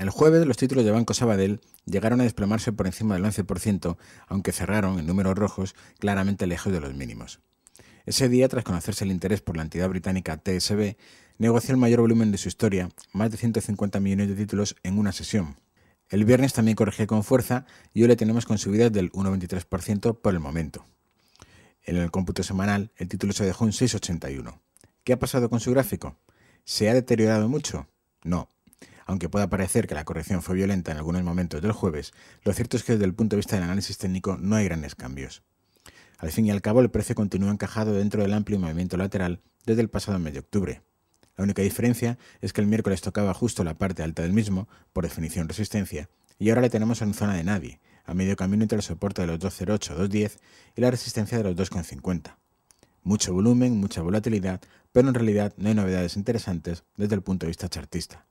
El jueves los títulos de Banco Sabadell llegaron a desplomarse por encima del 11%, aunque cerraron en números rojos claramente lejos de los mínimos. Ese día, tras conocerse el interés por la entidad británica TSB, negoció el mayor volumen de su historia, más de 150 millones de títulos en una sesión. El viernes también corrigió con fuerza y hoy le tenemos con subidas del 1,23% por el momento. En el cómputo semanal, el título se dejó en 6,81. ¿Qué ha pasado con su gráfico? ¿Se ha deteriorado mucho? No, aunque pueda parecer que la corrección fue violenta en algunos momentos del jueves, lo cierto es que desde el punto de vista del análisis técnico no hay grandes cambios. Al fin y al cabo, el precio continúa encajado dentro del amplio movimiento lateral desde el pasado mes de octubre. La única diferencia es que el miércoles tocaba justo la parte alta del mismo, por definición resistencia, y ahora le tenemos en zona de nadie, a medio camino entre el soporte de los 208-210 y la resistencia de los 2,50. Mucho volumen, mucha volatilidad, pero en realidad no hay novedades interesantes desde el punto de vista chartista.